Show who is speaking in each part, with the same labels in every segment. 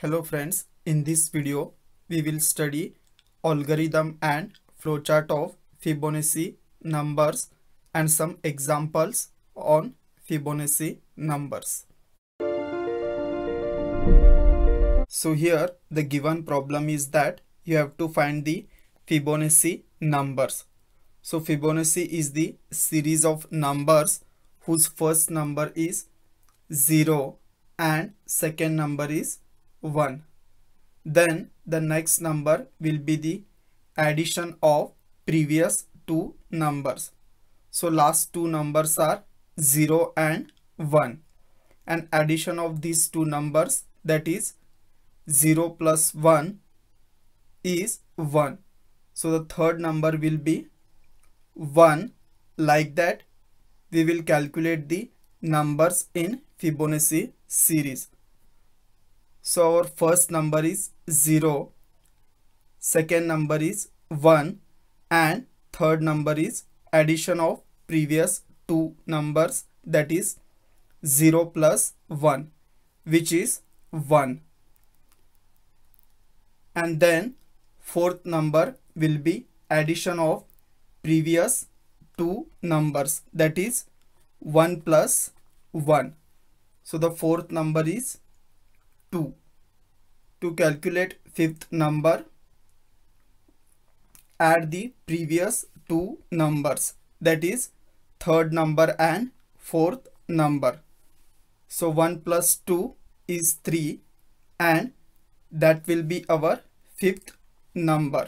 Speaker 1: Hello friends, in this video we will study algorithm and flowchart of Fibonacci numbers and some examples on Fibonacci numbers. So here the given problem is that you have to find the Fibonacci numbers. So Fibonacci is the series of numbers whose first number is 0 and second number is 1 then the next number will be the addition of previous two numbers so last two numbers are 0 and 1 and addition of these two numbers that is 0 plus 1 is 1 so the third number will be 1 like that we will calculate the numbers in Fibonacci series so our first number is 0, second number is 1 and third number is addition of previous two numbers that is 0 plus 1 which is 1 and then fourth number will be addition of previous two numbers that is 1 plus 1 so the fourth number is 2 to calculate fifth number add the previous two numbers that is third number and fourth number so 1 plus 2 is 3 and that will be our fifth number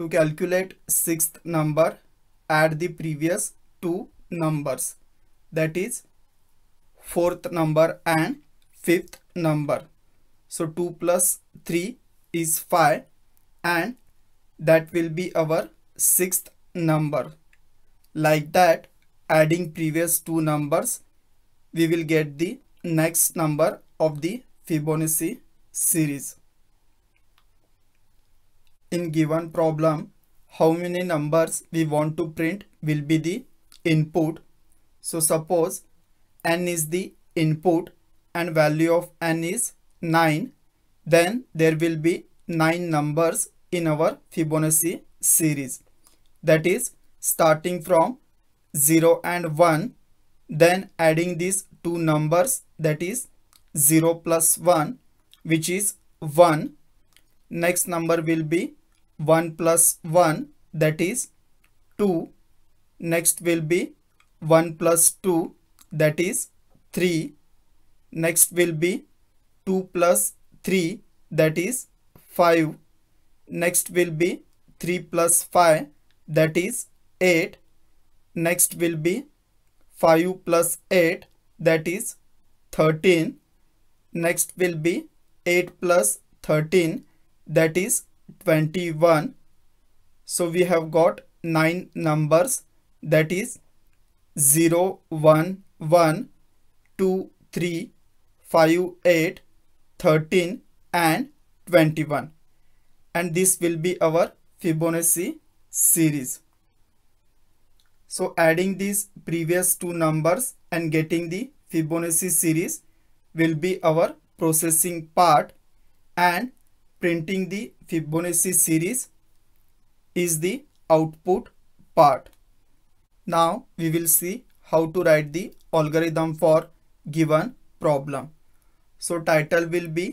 Speaker 1: to calculate sixth number add the previous two numbers that is fourth number and fifth number. So 2 plus 3 is 5 and that will be our sixth number. Like that adding previous two numbers we will get the next number of the Fibonacci series. In given problem how many numbers we want to print will be the input. So suppose n is the input and value of n is 9, then there will be 9 numbers in our Fibonacci series. That is starting from 0 and 1, then adding these two numbers that is 0 plus 1 which is 1. Next number will be 1 plus 1 that is 2. Next will be 1 plus 2 that is 3 Next will be 2 plus 3 that is 5. Next will be 3 plus 5 that is 8. Next will be 5 plus 8 that is 13. Next will be 8 plus 13 that is 21. So we have got 9 numbers that is 0, 1, 1, 2, 3, 5, 8, 13 and 21 and this will be our Fibonacci series. So adding these previous two numbers and getting the Fibonacci series will be our processing part and printing the Fibonacci series is the output part. Now we will see how to write the algorithm for given problem. So title will be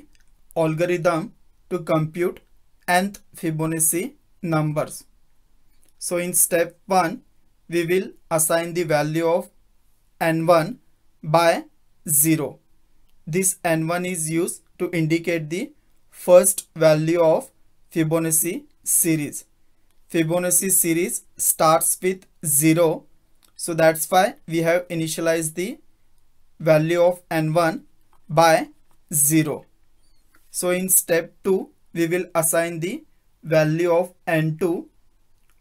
Speaker 1: algorithm to compute nth Fibonacci numbers. So in step 1, we will assign the value of n1 by 0. This n1 is used to indicate the first value of Fibonacci series. Fibonacci series starts with 0. So that's why we have initialized the value of n1 by 0. So in step 2, we will assign the value of n2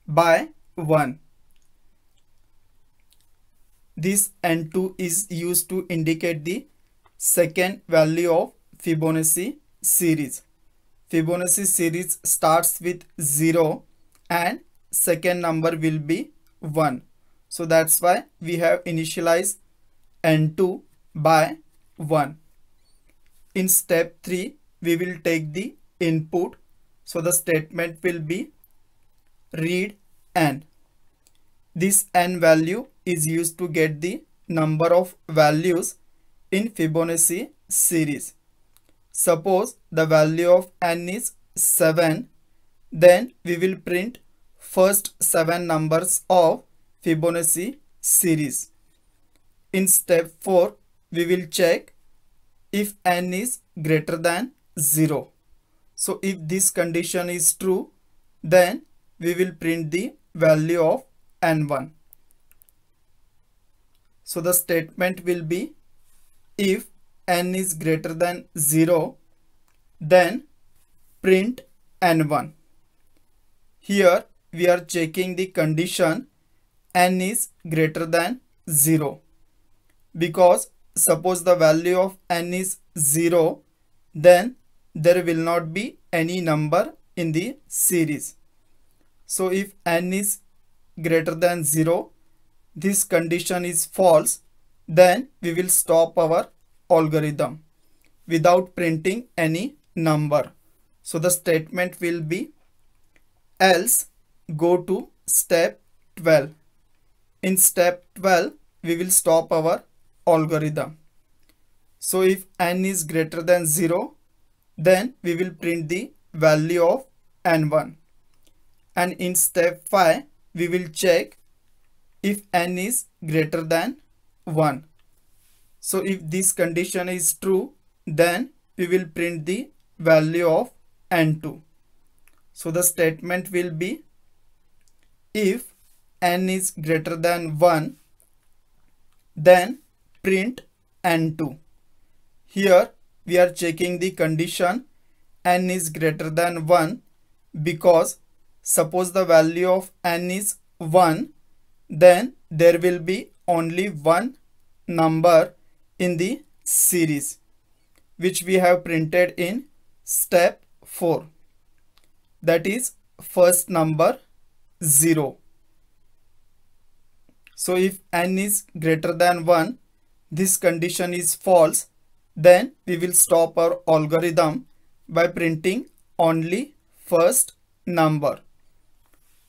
Speaker 1: by 1. This n2 is used to indicate the second value of Fibonacci series. Fibonacci series starts with 0 and second number will be 1. So that's why we have initialized n2 by 1. In step 3, we will take the input. So the statement will be read n. This n value is used to get the number of values in Fibonacci series. Suppose the value of n is 7, then we will print first 7 numbers of Fibonacci series. In step 4, we will check if n is greater than 0. So if this condition is true, then we will print the value of n1. So the statement will be if n is greater than 0, then print n1. Here we are checking the condition n is greater than 0 because suppose the value of n is 0 then there will not be any number in the series. So if n is greater than 0 this condition is false then we will stop our algorithm without printing any number. So the statement will be else go to step 12. In step 12 we will stop our algorithm. So if n is greater than 0, then we will print the value of n1. And in step 5, we will check if n is greater than 1. So if this condition is true, then we will print the value of n2. So the statement will be if n is greater than 1, then print n2. Here we are checking the condition n is greater than 1 because suppose the value of n is 1 then there will be only one number in the series which we have printed in step 4 that is first number 0 so if n is greater than 1 this condition is false, then we will stop our algorithm by printing only first number.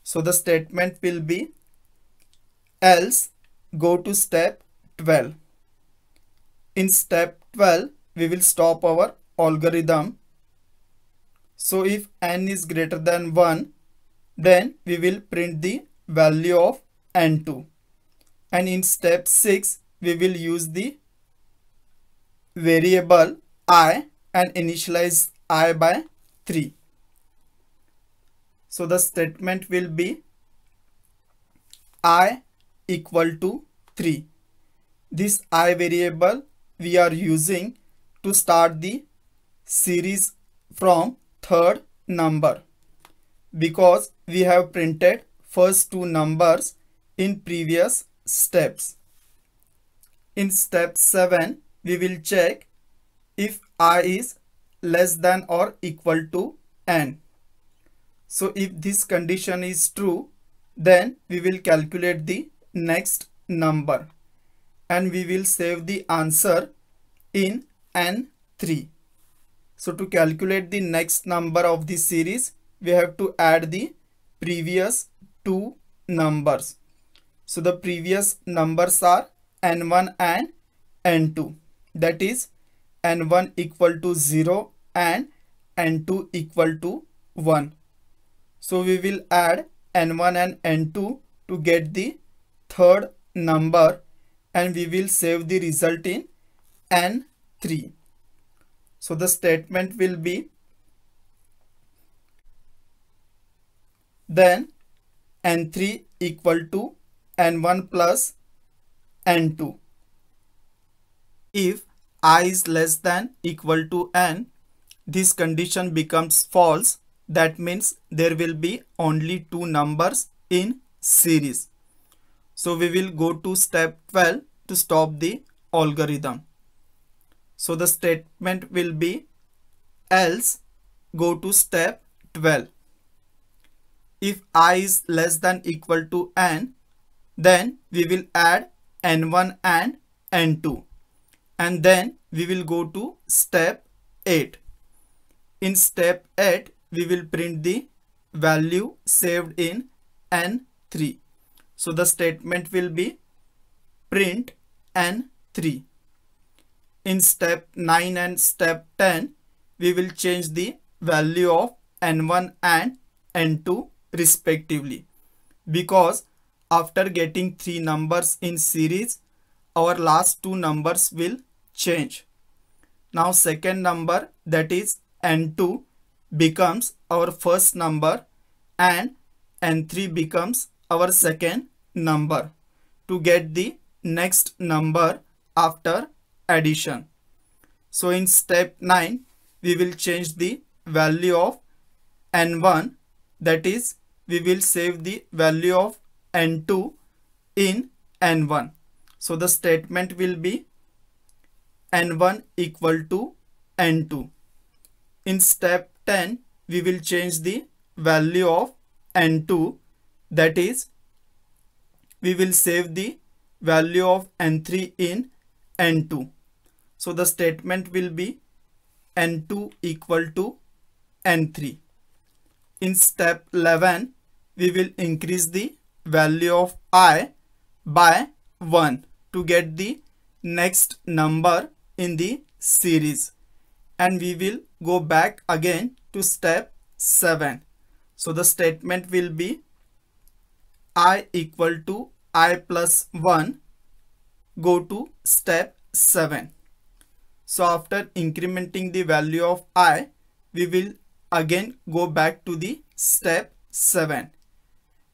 Speaker 1: So the statement will be else go to step 12. In step 12, we will stop our algorithm. So if n is greater than 1, then we will print the value of n2. And in step 6, we will use the variable i and initialize i by 3. So the statement will be i equal to 3. This i variable we are using to start the series from third number because we have printed first two numbers in previous steps. In step 7, we will check if i is less than or equal to n. So if this condition is true, then we will calculate the next number and we will save the answer in n3. So to calculate the next number of the series, we have to add the previous two numbers. So the previous numbers are n1 and n2 that is n1 equal to 0 and n2 equal to 1. So we will add n1 and n2 to get the third number and we will save the result in n3. So the statement will be then n3 equal to n1 plus n 2 if i is less than equal to n this condition becomes false that means there will be only two numbers in series so we will go to step 12 to stop the algorithm so the statement will be else go to step 12 if i is less than equal to n then we will add N1 and N2. And then we will go to step 8. In step 8, we will print the value saved in N3. So the statement will be print N3. In step 9 and step 10, we will change the value of N1 and N2 respectively because after getting three numbers in series our last two numbers will change now second number that is n2 becomes our first number and n3 becomes our second number to get the next number after addition. So in step 9 we will change the value of n1 that is we will save the value of N2 in N1. So the statement will be N1 equal to N2. In step 10, we will change the value of N2 that is we will save the value of N3 in N2. So the statement will be N2 equal to N3. In step 11, we will increase the value of i by 1 to get the next number in the series and we will go back again to step 7 so the statement will be i equal to i plus 1 go to step 7 so after incrementing the value of i we will again go back to the step 7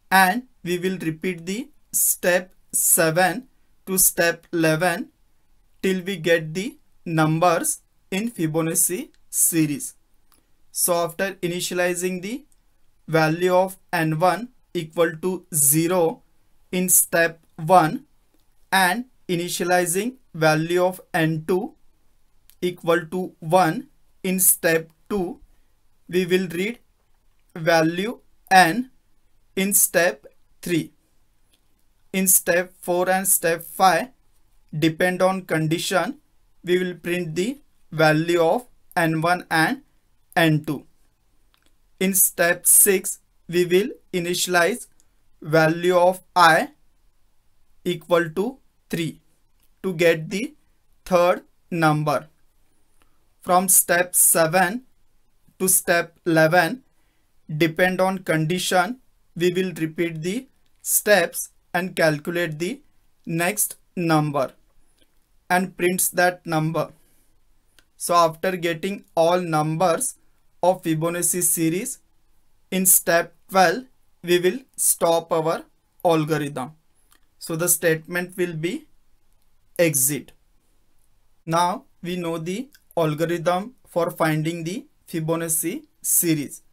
Speaker 1: and we will repeat the step 7 to step 11 till we get the numbers in Fibonacci series. So after initializing the value of n1 equal to 0 in step 1 and initializing value of n2 equal to 1 in step 2 we will read value n in step 3. In step 4 and step 5, depend on condition, we will print the value of n1 and n2. In step 6, we will initialize value of i equal to 3 to get the third number. From step 7 to step 11, depend on condition, we will repeat the steps and calculate the next number and prints that number. So after getting all numbers of Fibonacci series in step 12 we will stop our algorithm. So the statement will be exit. Now we know the algorithm for finding the Fibonacci series.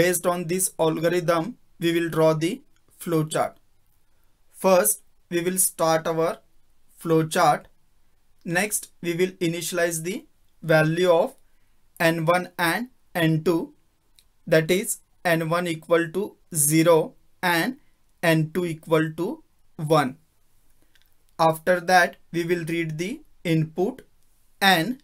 Speaker 1: Based on this algorithm we will draw the flowchart. First, we will start our flowchart. Next, we will initialize the value of n1 and n2 that is n1 equal to 0 and n2 equal to 1. After that, we will read the input and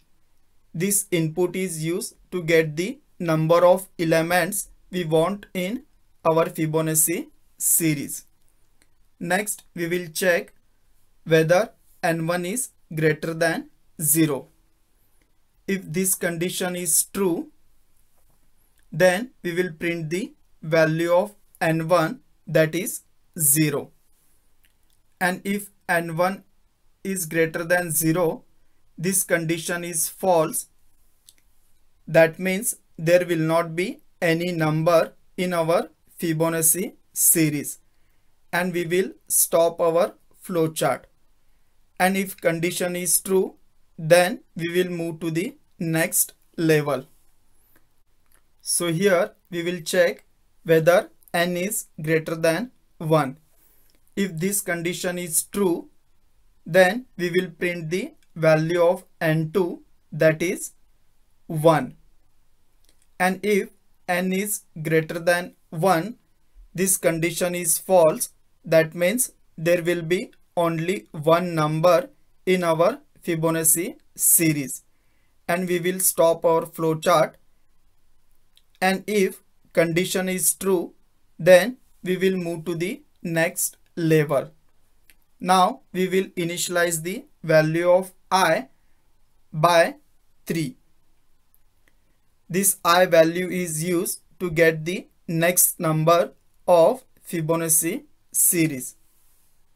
Speaker 1: this input is used to get the number of elements we want in our Fibonacci series. Next, we will check whether n1 is greater than 0. If this condition is true, then we will print the value of n1 that is 0. And if n1 is greater than 0, this condition is false. That means there will not be any number in our Fibonacci series and we will stop our flowchart. And if condition is true, then we will move to the next level. So here we will check whether n is greater than 1. If this condition is true, then we will print the value of n2 that is 1. And if n is greater than 1 this condition is false that means there will be only one number in our Fibonacci series and we will stop our flowchart and if condition is true then we will move to the next level. Now we will initialize the value of i by 3. This i value is used to get the next number of Fibonacci series.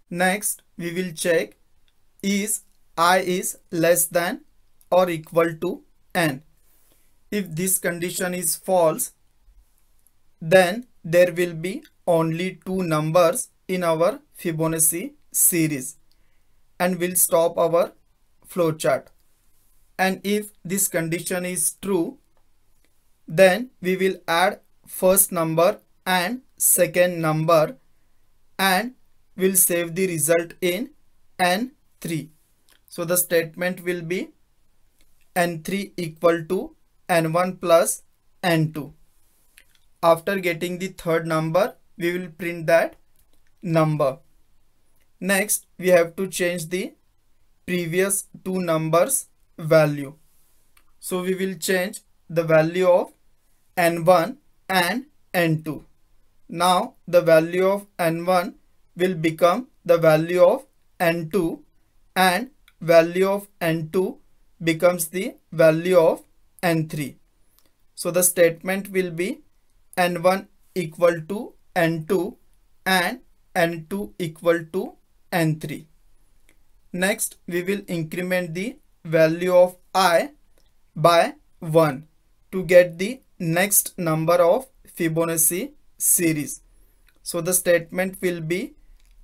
Speaker 1: Next, we will check is i is less than or equal to n. If this condition is false, then there will be only two numbers in our Fibonacci series and will stop our flowchart. And if this condition is true, then we will add first number and second number and will save the result in N3. So the statement will be N3 equal to N1 plus N2. After getting the third number, we will print that number. Next, we have to change the previous two numbers value. So we will change the value of N1 and N2. Now the value of N1 will become the value of N2 and value of N2 becomes the value of N3. So the statement will be N1 equal to N2 and N2 equal to N3. Next, we will increment the value of I by 1 to get the next number of Fibonacci series. So the statement will be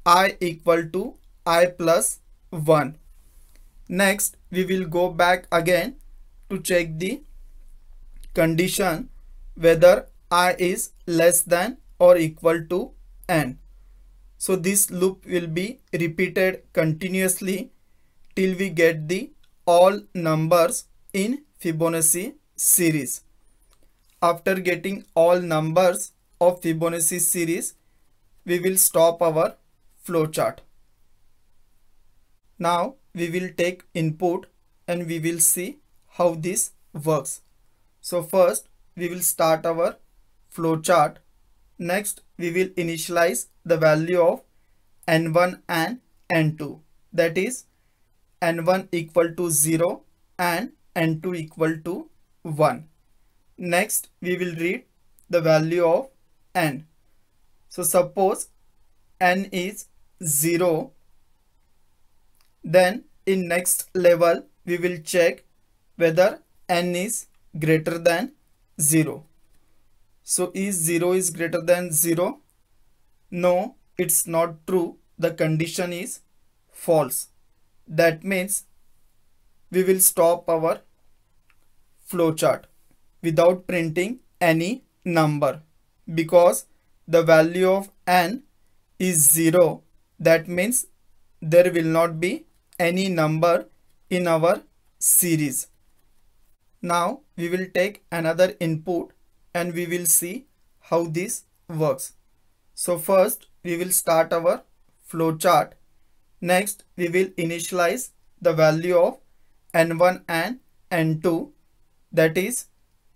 Speaker 1: i equal to i plus 1. Next we will go back again to check the condition whether i is less than or equal to n. So this loop will be repeated continuously till we get the all numbers in Fibonacci series. After getting all numbers of Fibonacci series, we will stop our flowchart. Now we will take input and we will see how this works. So first we will start our flowchart. Next we will initialize the value of n1 and n2 that is n1 equal to 0 and n2 equal to 1. Next, we will read the value of n. So suppose n is 0, then in next level, we will check whether n is greater than 0. So is 0 is greater than 0? No, it's not true. The condition is false. That means we will stop our flowchart without printing any number because the value of n is 0 that means there will not be any number in our series. Now we will take another input and we will see how this works. So first we will start our flowchart. Next we will initialize the value of n1 and n2 that is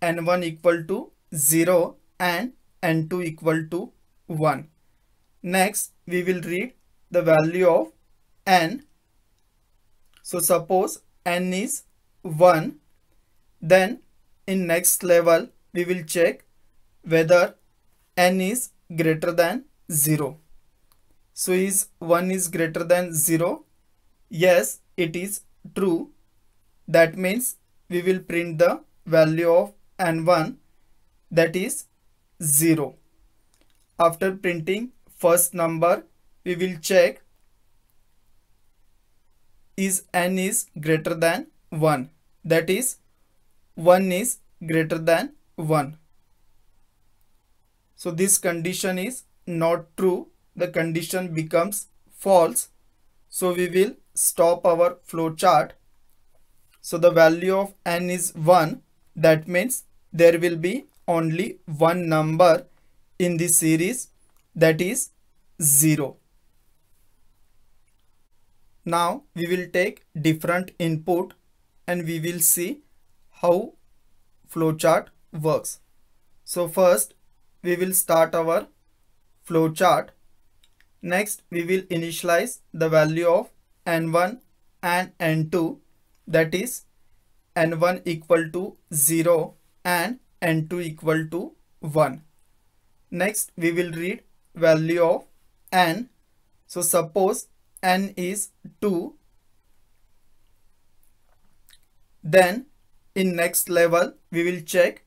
Speaker 1: n1 equal to 0 and n2 equal to 1. Next, we will read the value of n. So suppose n is 1, then in next level, we will check whether n is greater than 0. So is 1 is greater than 0? Yes, it is true. That means we will print the value of and 1 that is 0. After printing first number we will check is n is greater than 1 that is 1 is greater than 1. So this condition is not true the condition becomes false so we will stop our flow chart. So the value of n is 1 that means there will be only one number in the series that is 0. Now we will take different input and we will see how flowchart works. So first we will start our flowchart. Next we will initialize the value of n1 and n2 that is n1 equal to 0 and n2 equal to 1. Next we will read value of n. So suppose n is 2 then in next level we will check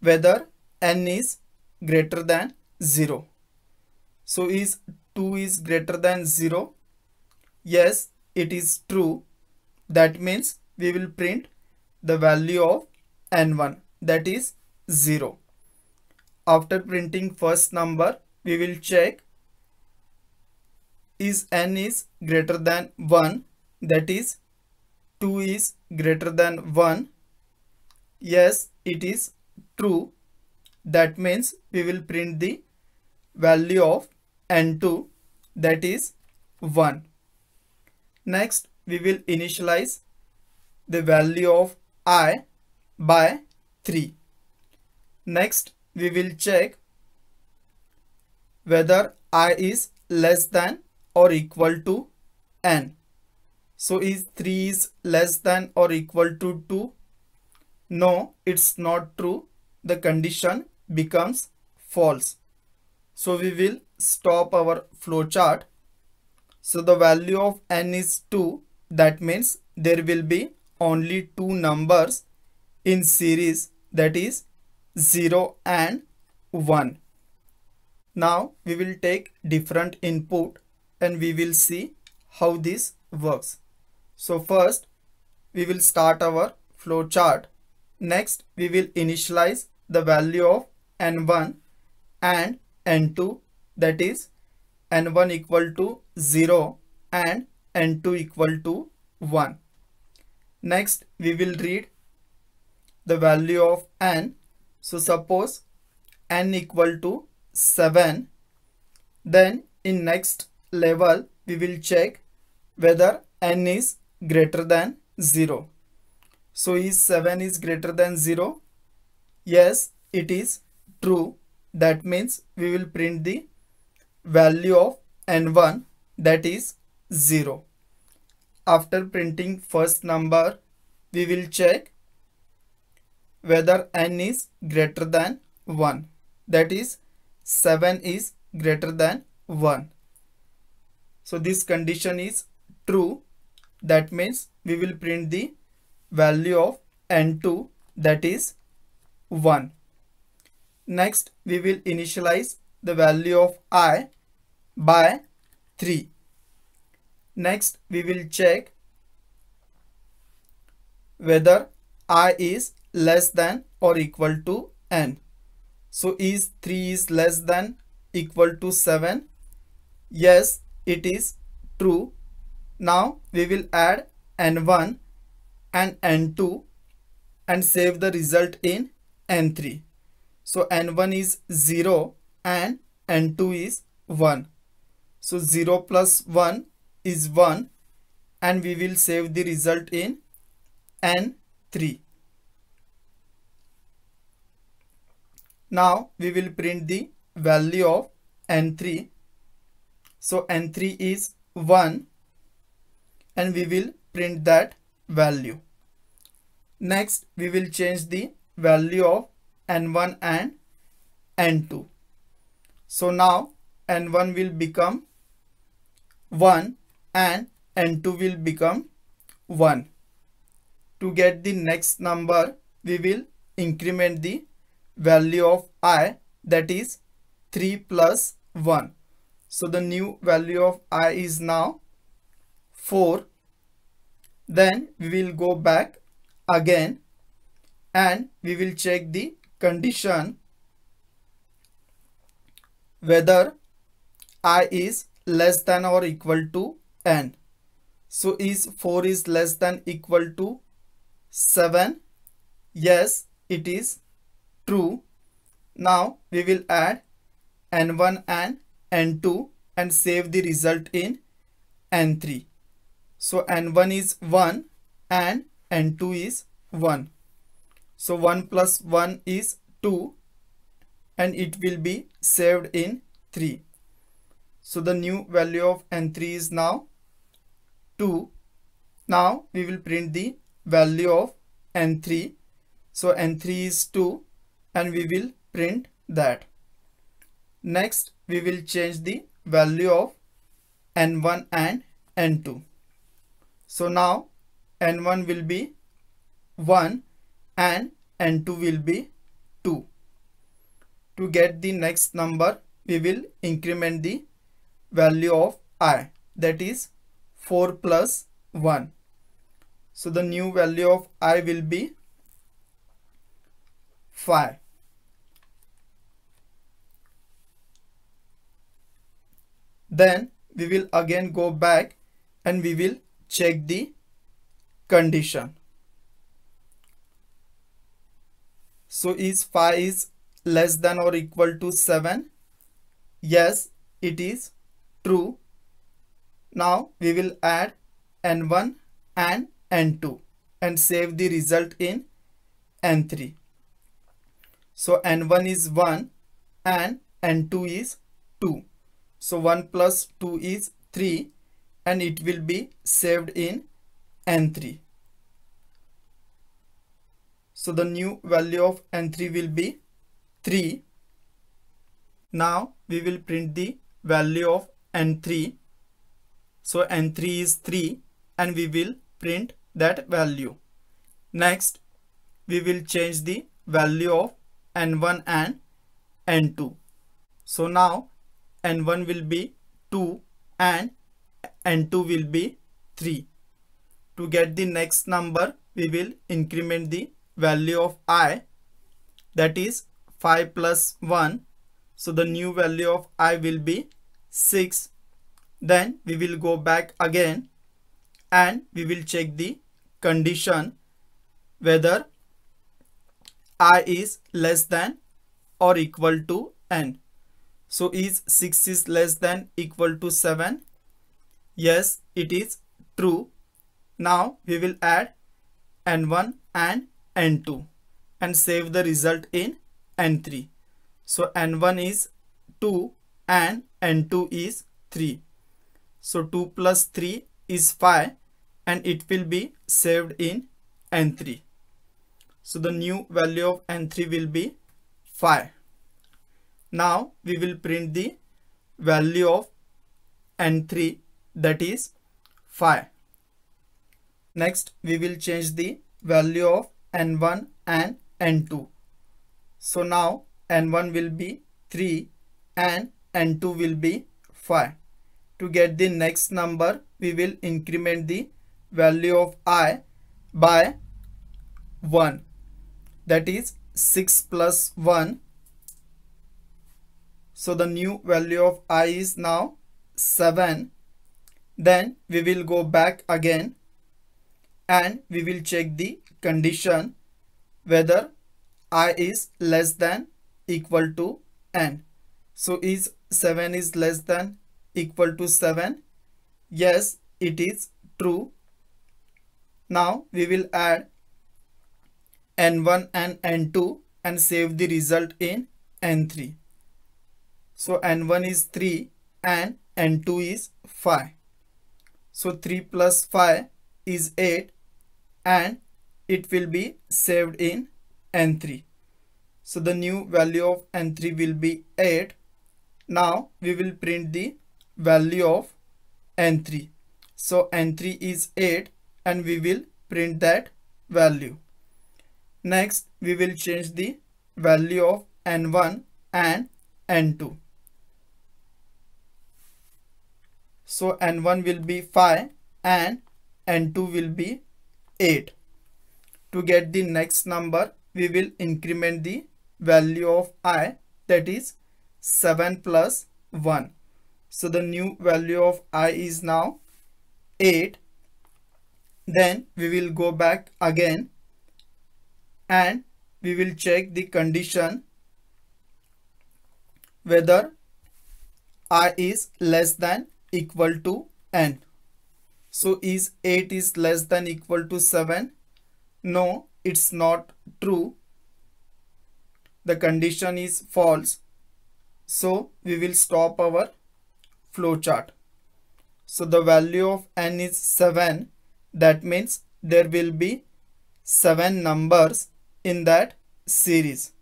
Speaker 1: whether n is greater than 0. So is 2 is greater than 0? Yes it is true that means we will print the value of n1 that is 0. After printing first number, we will check is n is greater than 1 that is 2 is greater than 1. Yes, it is true. That means we will print the value of n2 that is 1. Next, we will initialize the value of i by 3. Next, we will check whether i is less than or equal to n. So is 3 is less than or equal to 2? No, it's not true. The condition becomes false. So we will stop our flowchart. So the value of n is 2. That means there will be only two numbers in series that is 0 and 1. Now we will take different input and we will see how this works. So first we will start our flow chart. Next we will initialize the value of n1 and n2 that is n1 equal to 0 and n2 equal to 1. Next we will read the value of n. So suppose n equal to 7. Then in next level, we will check whether n is greater than 0. So is 7 is greater than 0? Yes, it is true. That means we will print the value of n1 that is 0. After printing first number, we will check whether n is greater than 1. That is 7 is greater than 1. So this condition is true. That means we will print the value of n2 that is 1. Next we will initialize the value of i by 3. Next we will check whether i is less than or equal to n. So is 3 is less than equal to 7? Yes, it is true. Now we will add n1 and n2 and save the result in n3. So n1 is 0 and n2 is 1. So 0 plus 1 is 1 and we will save the result in n3. Now we will print the value of N3. So N3 is 1 and we will print that value. Next we will change the value of N1 and N2. So now N1 will become 1 and N2 will become 1. To get the next number we will increment the value of i that is 3 plus 1. So the new value of i is now 4. Then we will go back again and we will check the condition whether i is less than or equal to n. So is 4 is less than equal to 7? Yes, it is true. Now we will add N1 and N2 and save the result in N3. So N1 is 1 and N2 is 1. So 1 plus 1 is 2 and it will be saved in 3. So the new value of N3 is now 2. Now we will print the value of N3. So N3 is 2 and we will print that. Next, we will change the value of n1 and n2. So now n1 will be 1 and n2 will be 2. To get the next number, we will increment the value of i that is 4 plus 1. So the new value of i will be 5. Then we will again go back and we will check the condition. So is phi is less than or equal to 7? Yes, it is true. Now we will add n1 and n2 and save the result in n3. So n1 is 1 and n2 is 2. So 1 plus 2 is 3 and it will be saved in N3. So the new value of N3 will be 3. Now we will print the value of N3. So N3 is 3 and we will print that value. Next we will change the value of N1 and N2. So now and 1 will be 2 and n 2 will be 3. To get the next number, we will increment the value of i that is 5 plus 1. So the new value of i will be 6. Then we will go back again and we will check the condition whether i is less than or equal to n. So is 6 is less than equal to 7? Yes, it is true. Now we will add N1 and N2 and save the result in N3. So N1 is 2 and N2 is 3. So 2 plus 3 is 5 and it will be saved in N3. So the new value of N3 will be 5. Now we will print the value of N3 that is 5. Next we will change the value of N1 and N2. So now N1 will be 3 and N2 will be 5. To get the next number we will increment the value of I by 1 that is 6 plus 1 so the new value of i is now 7. Then we will go back again and we will check the condition whether i is less than equal to n. So is 7 is less than equal to 7? Yes, it is true. Now we will add n1 and n2 and save the result in n3. So n1 is 3 and n2 is 5. So 3 plus 5 is 8 and it will be saved in n3. So the new value of n3 will be 8. Now we will print the value of n3. So n3 is 8 and we will print that value. Next we will change the value of n1 and n2. So N1 will be 5 and N2 will be 8. To get the next number, we will increment the value of i that is 7 plus 1. So the new value of i is now 8. Then we will go back again and we will check the condition whether i is less than equal to n. So is 8 is less than equal to 7? No, it's not true. The condition is false. So we will stop our flowchart. So the value of n is 7. That means there will be 7 numbers in that series.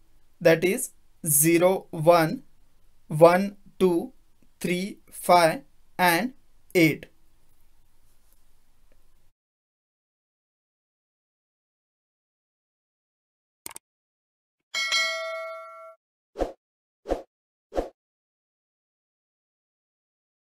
Speaker 1: That is 0, 1, 1, 2, 3, 5, and 8